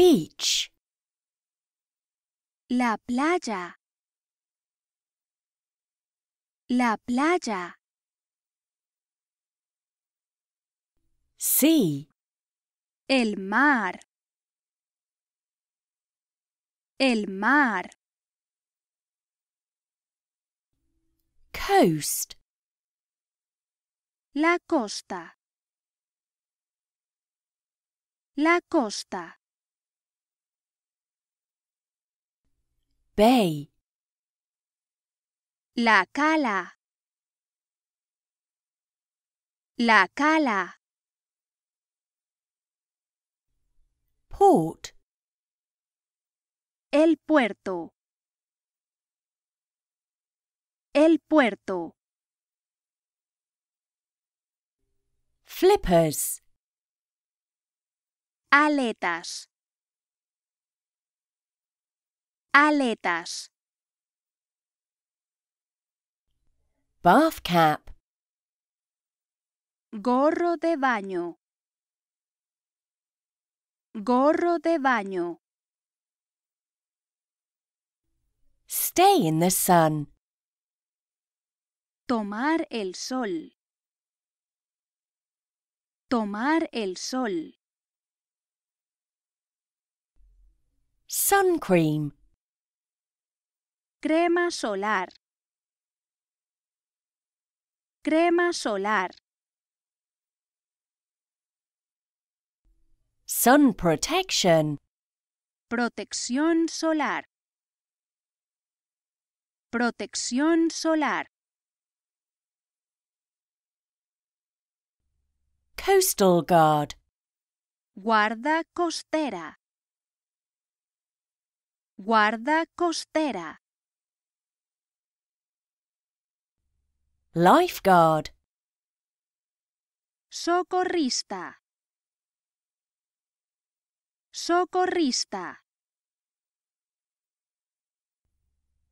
beach. La playa. La playa. Sea. El mar. El mar. Coast. La costa. La costa. bay. La cala. La cala. Port. El puerto. El puerto. Flippers. Aletas. Aletas. Bath cap. Gorro de baño. Gorro de baño. Stay in the sun. Tomar el sol. Tomar el sol. Sun cream. Crema solar. Crema solar. Sun protection. Protección solar. Protección solar. Coastal guard. Guarda costera. Guarda costera. Lifeguard. Socorrista. Socorrista.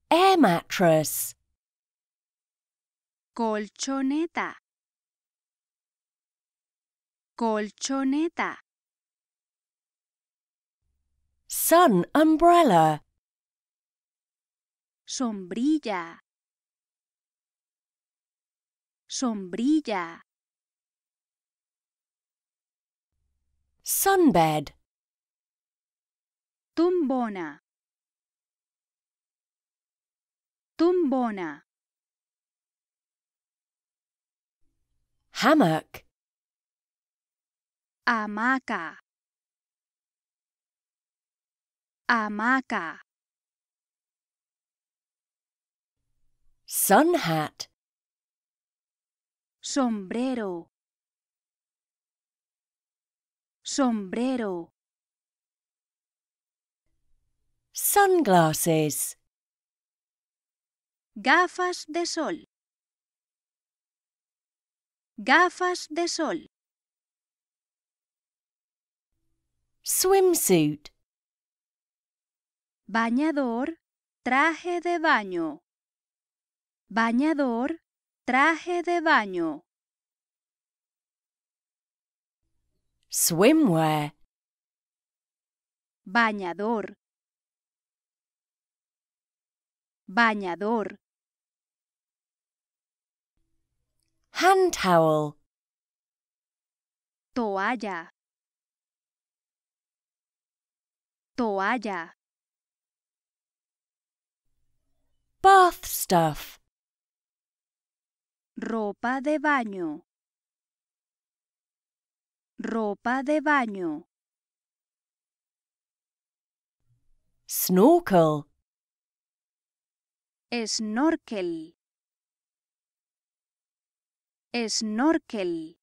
Air mattress. Colchoneta. Colchoneta. Sun umbrella. Sombrilla. Sombrilla. Sunbed. Tumbona. Tumbona. Hammock. Hamaca. Hamaca. Sun hat. sombrero, sombrero. Sunglasses. Gafas de sol. Gafas de sol. Swimsuit. Bañador, traje de baño. Bañador, Traje de baño. Swimwear. Bañador. Bañador. Hand towel. Toalla. Toalla. Bath stuff ropa de baño, ropa de baño. Snorkel, snorkel, snorkel.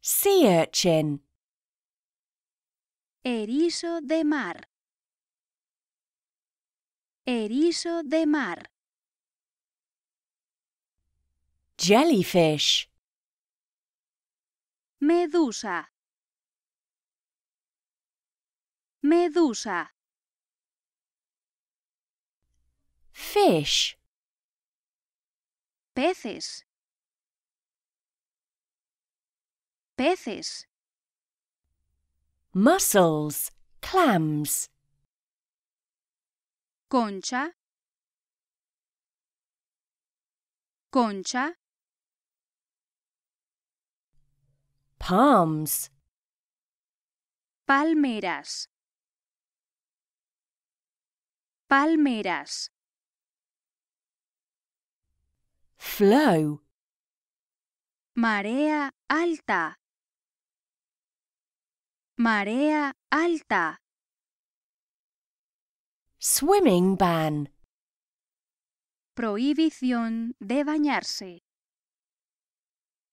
Sea urchin, erizo de mar, erizo de mar. Jellyfish. Medusa. Medusa. Fish. Peces. Peces. Mussels, clams. Concha. Concha. Palms. Palmeras. Palmeras. Flow. Marea alta. Marea alta. Swimming ban. Prohibición de bañarse.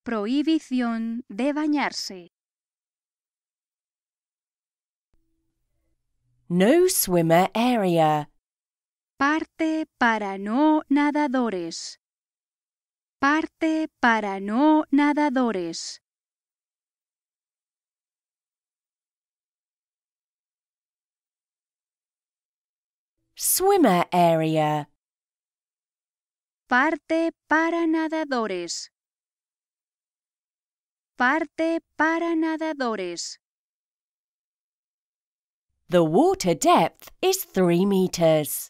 Prohibición de bañarse. No swimmer area. Parte para no nadadores. Parte para no nadadores. Swimmer area. Parte para nadadores. Parte para nadadores. The water depth is three meters.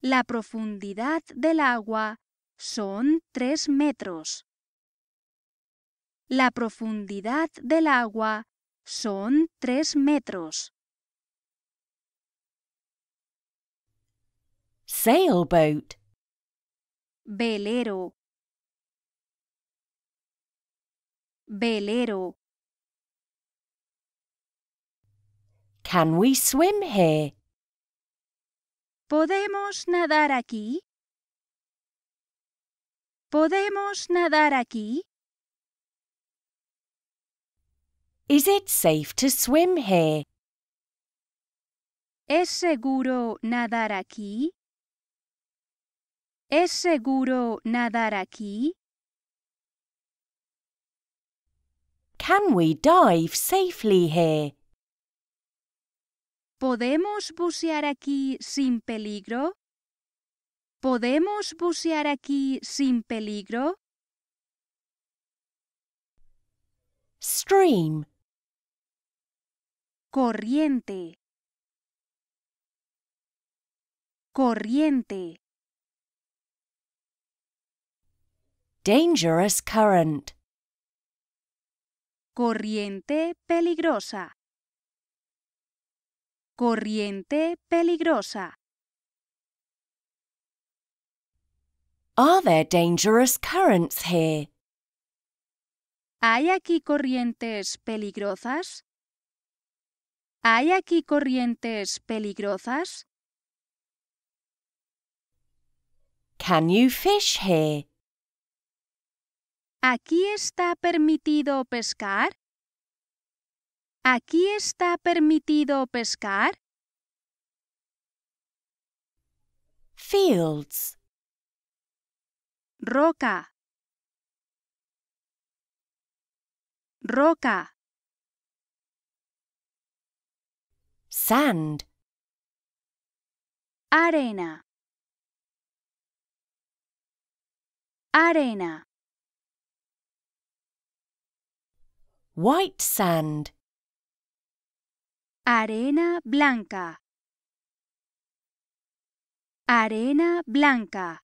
La profundidad del agua son tres metros. La profundidad del agua son tres metros. Sailboat. Velero. Velero. Can we swim here? ¿Podemos nadar aquí? ¿Podemos nadar aquí? Is it safe to swim here? ¿Es seguro nadar aquí? ¿Es seguro nadar aquí? Can we dive safely here? ¿Podemos bucear aquí sin peligro? ¿Podemos bucear aquí sin peligro? Stream. Corriente. Corriente. Dangerous current. Corriente peligrosa. Corriente peligrosa. Are there dangerous currents here? ¿Hay aquí corrientes peligrosas? ¿Hay aquí corrientes peligrosas? Can you fish here? Aquí está permitido pescar. Aquí está permitido pescar. Fields. Roca. Roca. Sand. Arena. Arena. White sand. Arena blanca. Arena blanca.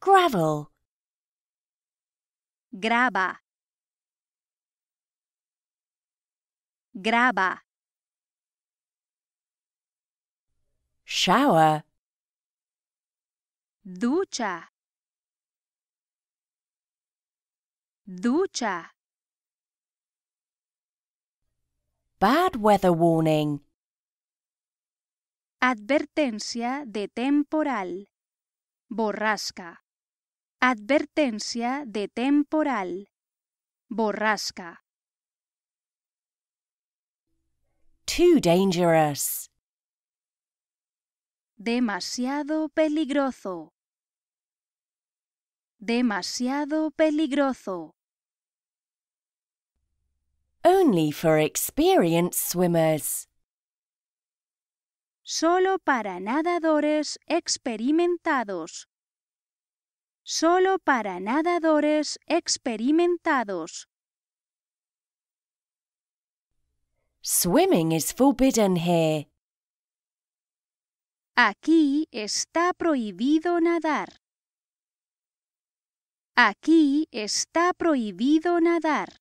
Gravel. Graba. Graba. Shower. Ducha. Ducha. Bad weather warning. Advertencia de temporal. Borrasca. Advertencia de temporal. Borrasca. Too dangerous. Demasiado peligroso. Demasiado peligroso. Only for experienced swimmers. Solo para nadadores experimentados. Solo para nadadores experimentados. Swimming is forbidden here. Aquí está prohibido nadar. Aquí está prohibido nadar.